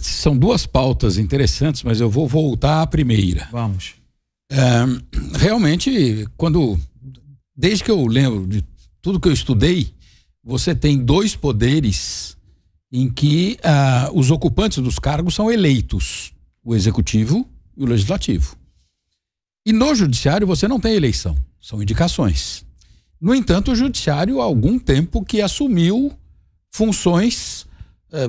São duas pautas interessantes, mas eu vou voltar à primeira. Vamos. É, realmente, quando. Desde que eu lembro de tudo que eu estudei, você tem dois poderes em que uh, os ocupantes dos cargos são eleitos: o executivo e o legislativo. E no judiciário você não tem eleição, são indicações. No entanto, o judiciário há algum tempo que assumiu funções eh,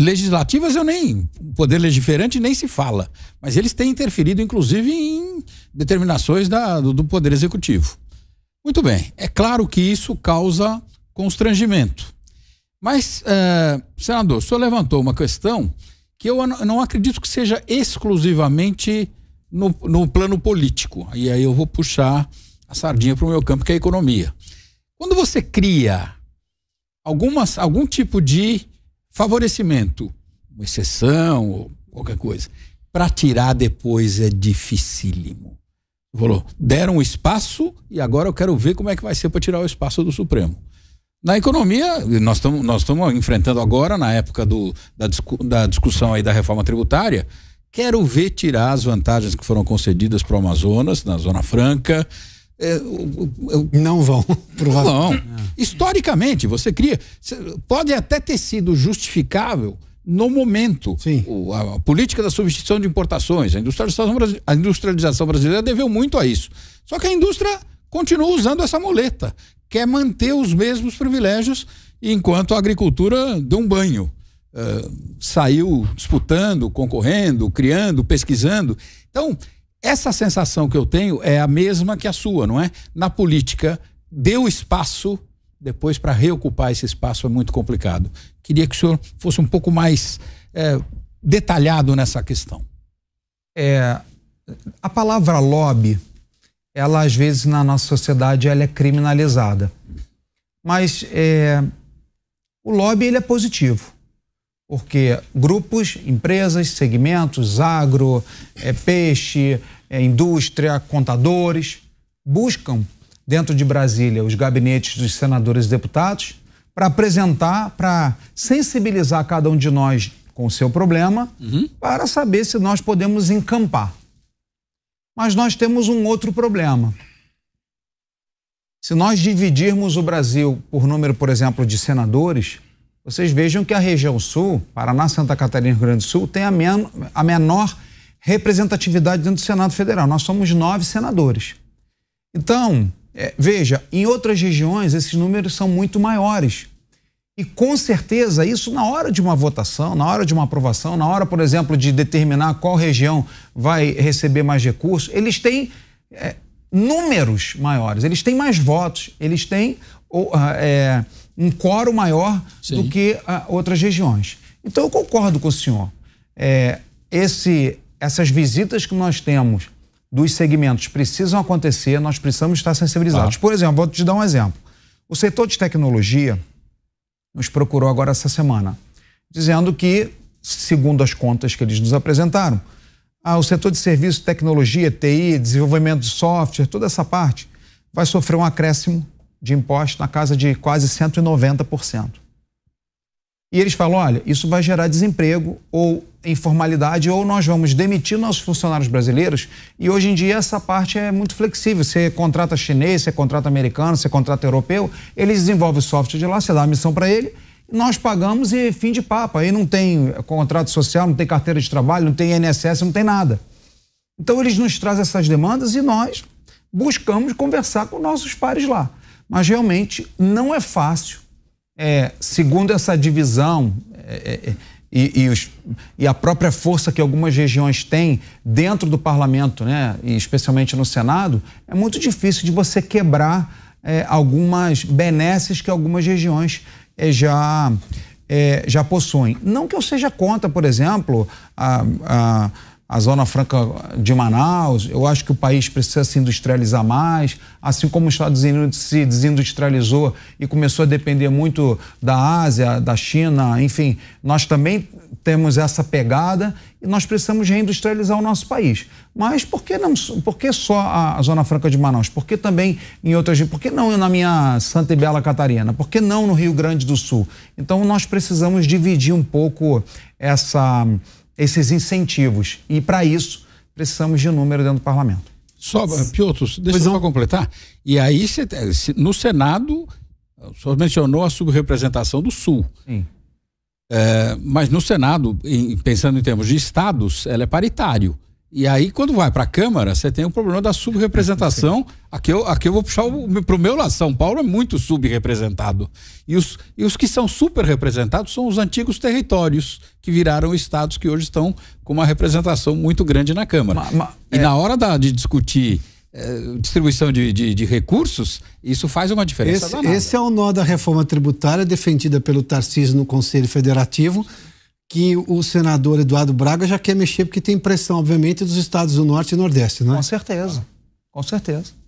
legislativas eu nem poder legiferante nem se fala, mas eles têm interferido inclusive em determinações da, do, do, poder executivo. Muito bem, é claro que isso causa constrangimento, mas eh, senador, o senhor levantou uma questão que eu não acredito que seja exclusivamente no, no plano político. E aí eu vou puxar a sardinha para o meu campo que é a economia. Quando você cria algumas, algum tipo de favorecimento, uma exceção ou qualquer coisa. Para tirar depois é dificílimo. Falou, deram o espaço e agora eu quero ver como é que vai ser para tirar o espaço do Supremo. Na economia, nós estamos nós estamos enfrentando agora, na época do, da, da discussão aí da reforma tributária, quero ver tirar as vantagens que foram concedidas para o Amazonas, na Zona Franca, é, não vão, provavelmente. Não. Historicamente, você cria. Pode até ter sido justificável no momento. O, a, a, política da substituição de importações, a industrialização, a industrialização brasileira deveu muito a isso. Só que a indústria continua usando essa moleta, quer manter os mesmos privilégios, enquanto a agricultura deu um banho. Uh, saiu disputando, concorrendo, criando, pesquisando. Então, essa sensação que eu tenho é a mesma que a sua, não é? Na política, deu espaço, depois para reocupar esse espaço é muito complicado. Queria que o senhor fosse um pouco mais é, detalhado nessa questão. É, a palavra lobby, ela às vezes na nossa sociedade ela é criminalizada. Mas é, o lobby ele é positivo porque grupos, empresas, segmentos, agro, é, peixe, é, indústria, contadores, buscam dentro de Brasília os gabinetes dos senadores e deputados para apresentar, para sensibilizar cada um de nós com o seu problema, uhum. para saber se nós podemos encampar. Mas nós temos um outro problema. Se nós dividirmos o Brasil por número, por exemplo, de senadores, vocês vejam que a região sul, Paraná, Santa Catarina e Rio Grande do Sul, tem a, men a menor representatividade dentro do Senado Federal. Nós somos nove senadores. Então, é, veja, em outras regiões esses números são muito maiores. E com certeza, isso na hora de uma votação, na hora de uma aprovação, na hora, por exemplo, de determinar qual região vai receber mais recursos, eles têm é, números maiores, eles têm mais votos, eles têm ou, é, um coro maior Sim. do que outras regiões. Então, eu concordo com o senhor. É, esse essas visitas que nós temos dos segmentos precisam acontecer, nós precisamos estar sensibilizados. Ah. Por exemplo, vou te dar um exemplo. O setor de tecnologia nos procurou agora essa semana, dizendo que, segundo as contas que eles nos apresentaram, ah, o setor de serviço, tecnologia, TI, desenvolvimento de software, toda essa parte, vai sofrer um acréscimo de imposto na casa de quase 190%. E eles falam: olha, isso vai gerar desemprego ou informalidade ou nós vamos demitir nossos funcionários brasileiros. E hoje em dia essa parte é muito flexível. Você contrata chinês, você contrata americano, você contrata europeu, eles desenvolvem o software de lá, você dá a missão para ele, nós pagamos e é fim de papo. Aí não tem contrato social, não tem carteira de trabalho, não tem INSS, não tem nada. Então eles nos trazem essas demandas e nós buscamos conversar com nossos pares lá. Mas realmente não é fácil. É, segundo essa divisão é, é, é e, e, os, e, a própria força que algumas regiões têm dentro do parlamento, né, e especialmente no Senado, é muito difícil de você quebrar é, algumas benesses que algumas regiões é, já, é, já possuem. Não que eu seja contra, por exemplo, a, a a Zona Franca de Manaus. Eu acho que o país precisa se industrializar mais, assim como os Estados Unidos se desindustrializou e começou a depender muito da Ásia, da China, enfim, nós também temos essa pegada e nós precisamos reindustrializar o nosso país. Mas por que, não, por que só a Zona Franca de Manaus? Por que também em outras. Por que não na minha Santa e Bela Catarina? Por que não no Rio Grande do Sul? Então nós precisamos dividir um pouco essa esses incentivos. E para isso, precisamos de número dentro do parlamento. Só, eh, Piotr, deixa pois eu só completar. E aí, no Senado, o senhor mencionou a subrepresentação do Sul. Sim. É, mas no Senado, em, pensando em termos de estados, ela é paritário. E aí, quando vai para a Câmara, você tem o problema da subrepresentação. Aqui eu, aqui eu vou puxar para o meu lado. São Paulo é muito subrepresentado. E os, e os que são super representados são os antigos territórios, que viraram estados que hoje estão com uma representação muito grande na Câmara. e é... na hora da, de discutir é, distribuição de, de, de, recursos, isso faz uma diferença. Esse, esse é o nó da reforma tributária defendida pelo Tarcísio no Conselho Federativo que o senador Eduardo Braga já quer mexer, porque tem pressão, obviamente, dos estados do Norte e Nordeste, não é? Com certeza, com certeza.